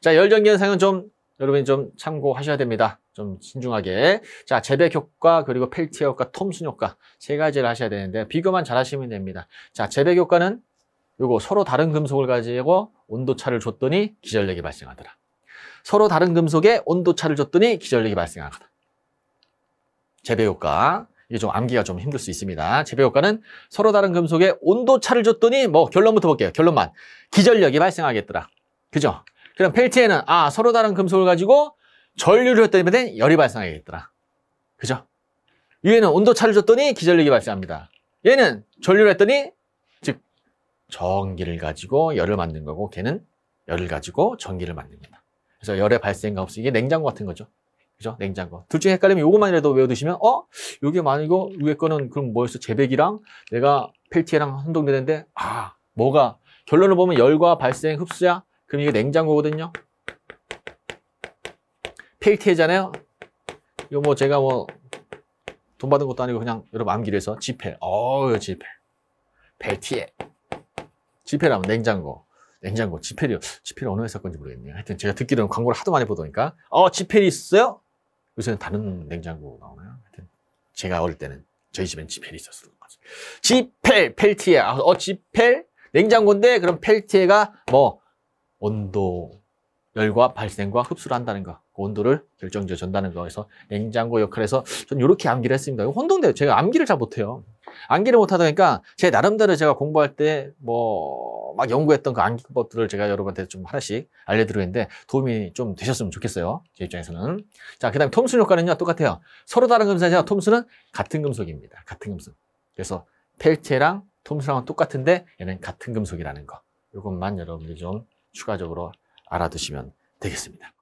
자, 열전기현상은 좀 여러분이 좀 참고하셔야 됩니다. 좀 신중하게. 자, 재백 효과, 그리고 펠티 효과, 톰슨 효과 세 가지를 하셔야 되는데 비교만 잘 하시면 됩니다. 자, 재백 효과는 요거 서로 다른 금속을 가지고 온도차를 줬더니 기전력이 발생하더라. 서로 다른 금속에 온도차를 줬더니 기전력이 발생하더라. 재배 효과. 이게 좀 암기가 좀 힘들 수 있습니다. 재배 효과는 서로 다른 금속에 온도차를 줬더니 뭐 결론부터 볼게요. 결론만. 기전력이 발생하겠더라. 그죠? 그럼 펠트에는 아 서로 다른 금속을 가지고 전류를 했더니 열이 발생하겠더라. 그죠? 위에는 온도차를 줬더니 기전력이 발생합니다. 얘는 전류를 했더니 즉 전기를 가지고 열을 만든 거고 걔는 열을 가지고 전기를 만든겁니다 그래서 열의 발생과 없이 이게 냉장고 같은 거죠. 그죠? 냉장고. 둘 중에 헷갈리면 요것만이라도 외워두시면 어? 요게 만이고 위에 거는 그럼 뭐였어? 재배기랑 내가 펠티에랑 혼동되는데 아 뭐가 결론을 보면 열과 발생 흡수야 그럼 이게 냉장고거든요. 펠티에잖아요 이거 뭐 제가 뭐 돈 받은 것도 아니고 그냥 여러분 암기로 해서 지폐. 어우 지폐. 벨티에. 지폐라면 냉장고. 냉장고 지폐리요. 지폐리 어느 회사 건지 모르겠네요. 하여튼 제가 듣기로는 광고를 하도 많이 보더니까 어 지폐리 있어요? 요새는 다른 냉장고 나오나요? 하여튼 제가 어릴 때는 저희 집엔 지펠이 있었을 거죠. 지펠, 펠티에. 어, 지펠? 냉장고인데 그럼 펠티에가 뭐 온도, 열과 발생과 흡수를 한다는 거, 그 온도를 결정지어 준다는 거에서 냉장고 역할에서 전 이렇게 암기를 했습니다. 혼동돼요. 제가 암기를 잘 못해요. 암기를 못하다 보니까 제 나름대로 제가 공부할 때 뭐 막 연구했던 그 암기법들을 제가 여러분한테 좀 하나씩 알려드리는데 도움이 좀 되셨으면 좋겠어요. 제 입장에서는. 자, 그 다음에 톰슨 효과는요, 똑같아요. 서로 다른 금속이지만 톰슨은 같은 금속입니다. 같은 금속. 그래서 펠체랑 톰슨랑은 똑같은데 얘는 같은 금속이라는 거. 이것만 여러분들이 좀 추가적으로 알아두시면 되겠습니다.